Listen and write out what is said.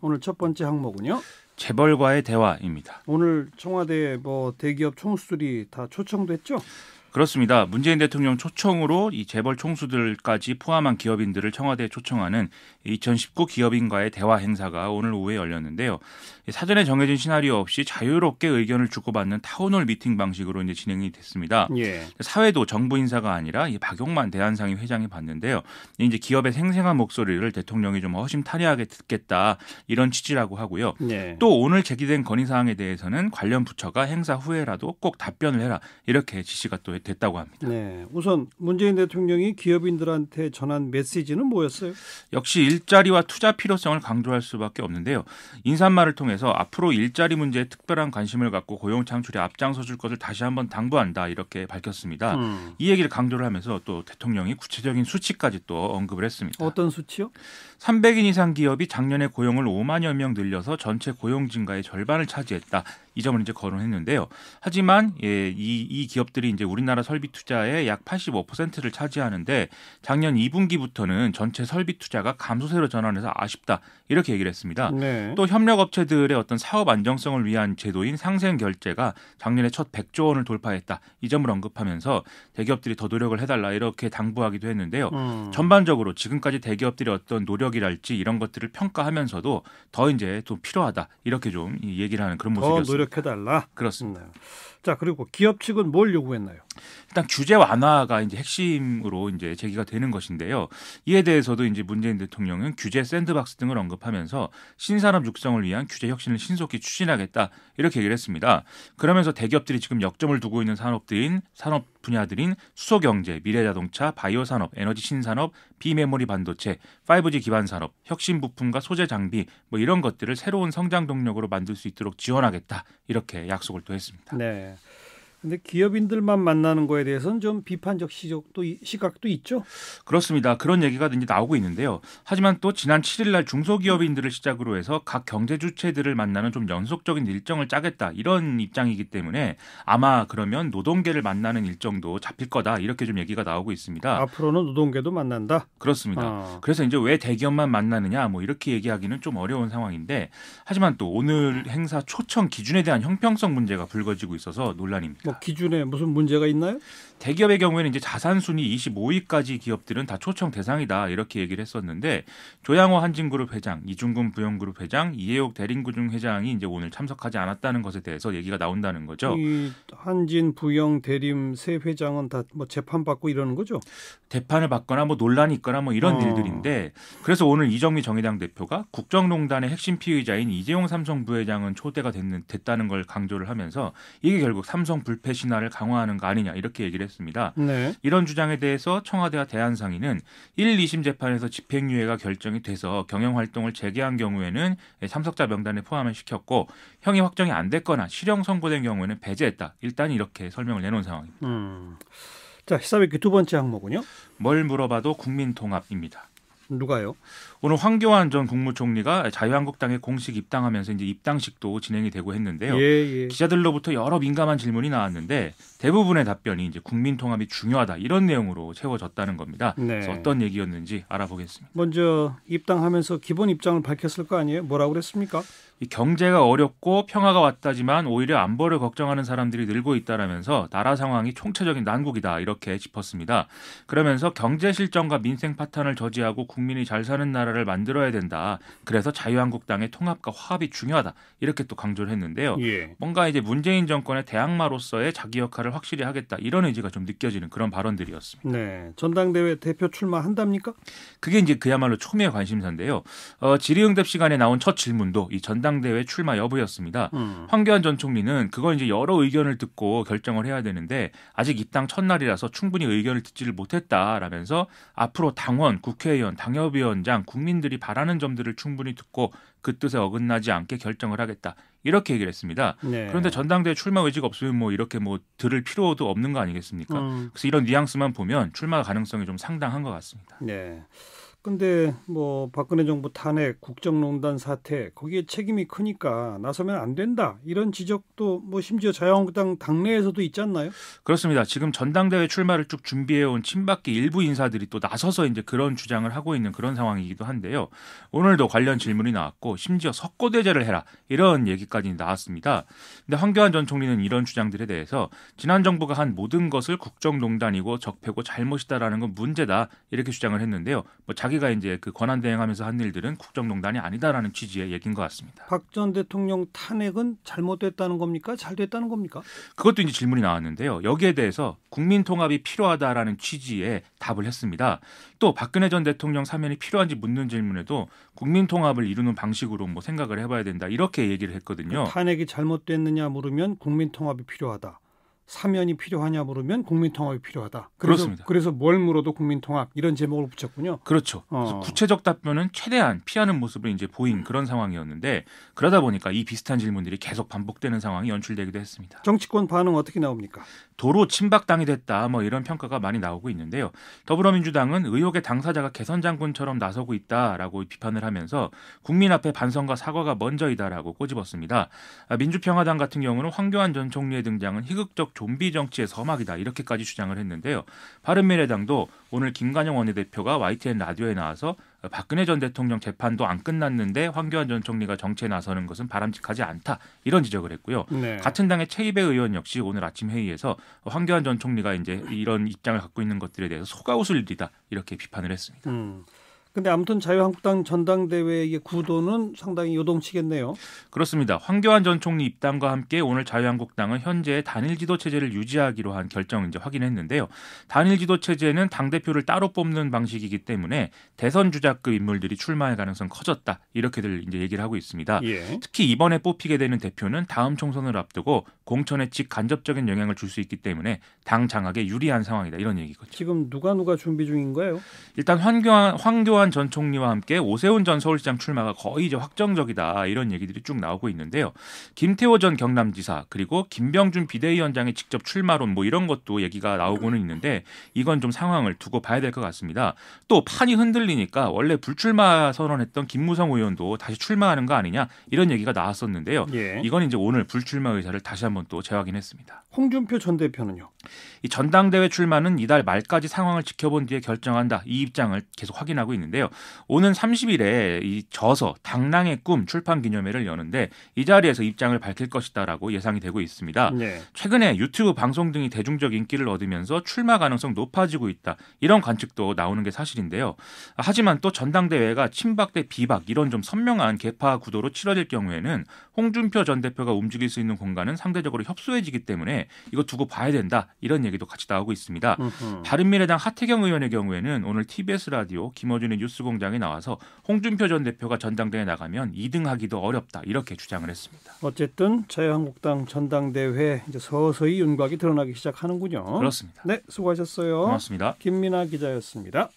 오늘 첫 번째 항목은요. 재벌과의 대화입니다. 오늘 청와대 뭐 대기업 총수들이 다 초청됐죠? 그렇습니다. 문재인 대통령 초청으로 이 재벌 총수들까지 포함한 기업인들을 청와대에 초청하는 2019 기업인과의 대화 행사가 오늘 오후에 열렸는데요. 사전에 정해진 시나리오 없이 자유롭게 의견을 주고받는 타운홀 미팅 방식으로 이제 진행이 됐습니다. 예. 사회도 정부 인사가 아니라 이 박용만 대한상위 회장이 봤는데요. 이제 기업의 생생한 목소리를 대통령이 좀 허심탄회하게 듣겠다 이런 취지라고 하고요. 예. 또 오늘 제기된 건의 사항에 대해서는 관련 부처가 행사 후에라도 꼭 답변을 해라 이렇게 지시가 또 했. 됐다고 합니다. 네, 우선 문재인 대통령이 기업인들한테 전한 메시지는 뭐였어요? 역시 일자리와 투자 필요성을 강조할 수밖에 없는데요. 인사말을 통해서 앞으로 일자리 문제에 특별한 관심을 갖고 고용 창출에 앞장서줄 것을 다시 한번 당부한다 이렇게 밝혔습니다. 음. 이 얘기를 강조를 하면서 또 대통령이 구체적인 수치까지 또 언급을 했습니다. 어떤 수치요? 300인 이상 기업이 작년에 고용을 5만여 명 늘려서 전체 고용 증가의 절반을 차지했다. 이 점을 이제 거론했는데요. 하지만 예, 이, 이 기업들이 이제 우리나라 설비 투자의 약 85%를 차지하는데 작년 2분기부터는 전체 설비 투자가 감소세로 전환해서 아쉽다 이렇게 얘기를 했습니다. 네. 또 협력 업체들의 어떤 사업 안정성을 위한 제도인 상생 결제가 작년에 첫 100조 원을 돌파했다 이 점을 언급하면서 대기업들이 더 노력을 해달라 이렇게 당부하기도 했는데요. 음. 전반적으로 지금까지 대기업들이 어떤 노력이랄지 이런 것들을 평가하면서도 더 이제 좀 필요하다 이렇게 좀 얘기를 하는 그런 모습이었습니다. 노력해달라. 그렇습니다. 자 그리고 기업 측은 뭘 요구했나요? 일단 규제 완화가 이제 핵심으로 이제 제기가 되는 것인데요. 이에 대해서도 이제 문재인 대통령은 규제 샌드박스 등을 언급하면서 신산업 육성을 위한 규제 혁신을 신속히 추진하겠다 이렇게 얘기를 했습니다. 그러면서 대기업들이 지금 역점을 두고 있는 산업들인 산업 분야들인 수소경제, 미래자동차, 바이오산업, 에너지 신산업, 비메모리 반도체, 5G 기반 산업, 혁신 부품과 소재 장비 뭐 이런 것들을 새로운 성장 동력으로 만들 수 있도록 지원하겠다 이렇게 약속을 또 했습니다. 네. yeah. 근데 기업인들만 만나는 거에 대해서는 좀 비판적 시적도 시각도 있죠. 그렇습니다. 그런 얘기가 이제 나오고 있는데요. 하지만 또 지난 7일 날 중소기업인들을 시작으로 해서 각 경제 주체들을 만나는 좀 연속적인 일정을 짜겠다 이런 입장이기 때문에 아마 그러면 노동계를 만나는 일정도 잡힐 거다 이렇게 좀 얘기가 나오고 있습니다. 앞으로는 노동계도 만난다. 그렇습니다. 아. 그래서 이제 왜 대기업만 만나느냐 뭐 이렇게 얘기하기는 좀 어려운 상황인데 하지만 또 오늘 행사 초청 기준에 대한 형평성 문제가 불거지고 있어서 논란입니다. 뭐 기준에 무슨 문제가 있나요? 대기업의 경우에는 이제 자산 순위 25위까지 기업들은 다 초청 대상이다 이렇게 얘기를 했었는데 조양호 한진그룹 회장, 이중근 부영그룹 회장, 이해옥 대림구중 회장이 이제 오늘 참석하지 않았다는 것에 대해서 얘기가 나온다는 거죠. 한진, 부영, 대림 세 회장은 다 뭐 재판 받고 이러는 거죠? 재판을 받거나 뭐 논란이 있거나 뭐 이런 어. 일들인데 그래서 오늘 이정미 정의당 대표가 국정농단의 핵심 피의자인 이재용 삼성 부회장은 초대가 됐는, 됐다는 걸 강조를 하면서 이게 결국 삼성 불패 적폐 신화를 강화하는 거 아니냐 이렇게 얘기를 했습니다. 네. 이런 주장에 대해서 청와대와 대한상의는 1, 2심 재판에서 집행유예가 결정이 돼서 경영 활동을 재개한 경우에는 참석자 명단에 포함을 시켰고 형이 확정이 안 됐거나 실형 선고된 경우에는 배제했다. 일단 이렇게 설명을 내놓은 상황입니다. 음. 자, 히사비키 두 번째 항목은요? 뭘 물어봐도 국민 통합입니다. 누가요? 오늘 황교안 전 국무총리가 자유한국당에 공식 입당하면서 이제 입당식도 진행이 되고 했는데요. 예, 예. 기자들로부터 여러 민감한 질문이 나왔는데 대부분의 답변이 이제 국민 통합이 중요하다 이런 내용으로 채워졌다는 겁니다. 네. 그래서 어떤 얘기였는지 알아보겠습니다. 먼저 입당하면서 기본 입장을 밝혔을 거 아니에요? 뭐라고 그랬습니까? 경제가 어렵고 평화가 왔다지만 오히려 안보를 걱정하는 사람들이 늘고 있다라면서 나라 상황이 총체적인 난국이다 이렇게 짚었습니다. 그러면서 경제 실정과 민생 파탄을 저지하고 국민이 잘 사는 나라를 만들어야 된다. 그래서 자유한국당의 통합과 화합이 중요하다 이렇게 또 강조를 했는데요. 예. 뭔가 이제 문재인 정권의 대항마로서의 자기 역할을 확실히 하겠다 이런 의지가 좀 느껴지는 그런 발언들이었습니다. 네, 전당대회 대표 출마한답니까? 그게 이제 그야말로 초미의 관심사인데요. 어, 질의응답 시간에 나온 첫 질문도 이 전당 전당대회 출마 여부였습니다. 음. 황교안 전 총리는 그걸 이제 여러 의견을 듣고 결정을 해야 되는데 아직 입당 첫날이라서 충분히 의견을 듣지를 못했다라면서 앞으로 당원, 국회의원, 당협위원장, 국민들이 바라는 점들을 충분히 듣고 그 뜻에 어긋나지 않게 결정을 하겠다. 이렇게 얘기를 했습니다. 네. 그런데 전당대회 출마 의지가 없으면 뭐 이렇게 뭐 들을 필요도 없는 거 아니겠습니까? 음. 그래서 이런 뉘앙스만 보면 출마 가능성이 좀 상당한 것 같습니다. 네. 근데 뭐 박근혜 정부 탄핵, 국정농단 사태 거기에 책임이 크니까 나서면 안 된다 이런 지적도 뭐 심지어 자유한국당 당내에서도 있지 않나요? 그렇습니다. 지금 전당대회 출마를 쭉 준비해온 친박계 일부 인사들이 또 나서서 이제 그런 주장을 하고 있는 그런 상황이기도 한데요. 오늘도 관련 질문이 나왔고 심지어 석고대제를 해라 이런 얘기까지 나왔습니다. 근데 황교안 전 총리는 이런 주장들에 대해서 지난 정부가 한 모든 것을 국정농단이고 적폐고 잘못이다라는 건 문제다 이렇게 주장을 했는데요. 뭐 자기 자기가 이제 그 권한 대행하면서 한 일들은 국정농단이 아니다라는 취지의 얘기인 것 같습니다. 박 전 대통령 탄핵은 잘못됐다는 겁니까? 잘됐다는 겁니까? 그것도 이제 질문이 나왔는데요. 여기에 대해서 국민 통합이 필요하다라는 취지의 답을 했습니다. 또 박근혜 전 대통령 사면이 필요한지 묻는 질문에도 국민 통합을 이루는 방식으로 뭐 생각을 해봐야 된다 이렇게 얘기를 했거든요. 탄핵이 잘못됐느냐 물으면 국민 통합이 필요하다. 사면이 필요하냐 물으면 국민통합이 필요하다. 그래서, 그렇습니다. 그래서 뭘 물어도 국민통합 이런 제목을 붙였군요. 그렇죠. 어. 구체적 답변은 최대한 피하는 모습을 이제 보인 그런 상황이었는데 그러다 보니까 이 비슷한 질문들이 계속 반복되는 상황이 연출되기도 했습니다. 정치권 반응 어떻게 나옵니까? 도로 침박당이됐다 뭐 이런 평가가 많이 나오고 있는데요. 더불어민주당은 의혹의 당사자가 개선 장군처럼 나서고 있다라고 비판을 하면서 국민 앞에 반성과 사과가 먼저이다라고 꼬집었습니다. 아, 민주평화당 같은 경우는 황교안 전 총리의 등장은 희극적 좀비 정치의 서막이다 이렇게까지 주장을 했는데요. 바른미래당도 오늘 김관영 원내대표가 YTN 라디오에 나와서 박근혜 전 대통령 재판도 안 끝났는데 황교안 전 총리가 정치에 나서는 것은 바람직하지 않다 이런 지적을 했고요. 네. 같은 당의 최이배 의원 역시 오늘 아침 회의에서 황교안 전 총리가 이제 이런 입장을 갖고 있는 것들에 대해서 속아웃을 일이다 이렇게 비판을 했습니다. 음. 근데 아무튼 자유한국당 전당대회의 구도는 상당히 요동치겠네요. 그렇습니다. 황교안 전 총리 입당과 함께 오늘 자유한국당은 현재 단일 지도 체제를 유지하기로 한 결정을 이제 확인했는데요. 단일 지도 체제는 당 대표를 따로 뽑는 방식이기 때문에 대선 주자급 인물들이 출마할 가능성 커졌다 이렇게들 이제 얘기를 하고 있습니다. 예. 특히 이번에 뽑히게 되는 대표는 다음 총선을 앞두고 공천에 직간접적인 영향을 줄 수 있기 때문에 당 장악에 유리한 상황이다 이런 얘기거든요. 지금 누가 누가 준비 중인 거예요? 일단 황교안 황교안 이완 전 총리와 함께 오세훈 전 서울시장 출마가 거의 이제 확정적이다 이런 얘기들이 쭉 나오고 있는데요. 김태호 전 경남지사 그리고 김병준 비대위원장의 직접 출마론 뭐 이런 것도 얘기가 나오고는 있는데 이건 좀 상황을 두고 봐야 될 것 같습니다. 또 판이 흔들리니까 원래 불출마 선언했던 김무성 의원도 다시 출마하는 거 아니냐 이런 얘기가 나왔었는데요. 예. 이건 이제 오늘 불출마 의사를 다시 한번 또 재확인했습니다. 홍준표 전 대표는요. 이 전당대회 출마는 이달 말까지 상황을 지켜본 뒤에 결정한다 이 입장을 계속 확인하고 있는데. 있는데요. 오는 30일에 이 저서 당랑의 꿈 출판 기념회를 여는데 이 자리에서 입장을 밝힐 것이다라고 예상이 되고 있습니다. 네. 최근에 유튜브 방송 등이 대중적 인기를 얻으면서 출마 가능성 높아지고 있다 이런 관측도 나오는 게 사실인데요. 하지만 또 전당대회가 친박 대 비박 이런 좀 선명한 개파 구도로 치러질 경우에는 홍준표 전 대표가 움직일 수 있는 공간은 상대적으로 협소해지기 때문에 이거 두고 봐야 된다 이런 얘기도 같이 나오고 있습니다. 으흠. 바른미래당 하태경 의원의 경우에는 오늘 TBS 라디오 김어준의 뉴스공장에 나와서 홍준표 전 대표가 전당대회 나가면 2등하기도 어렵다 이렇게 주장을 했습니다. 어쨌든 자유한국당 전당대회 이제 서서히 윤곽이 드러나기 시작하는군요. 그렇습니다. 네, 수고하셨어요. 고맙습니다. 김민아 기자였습니다.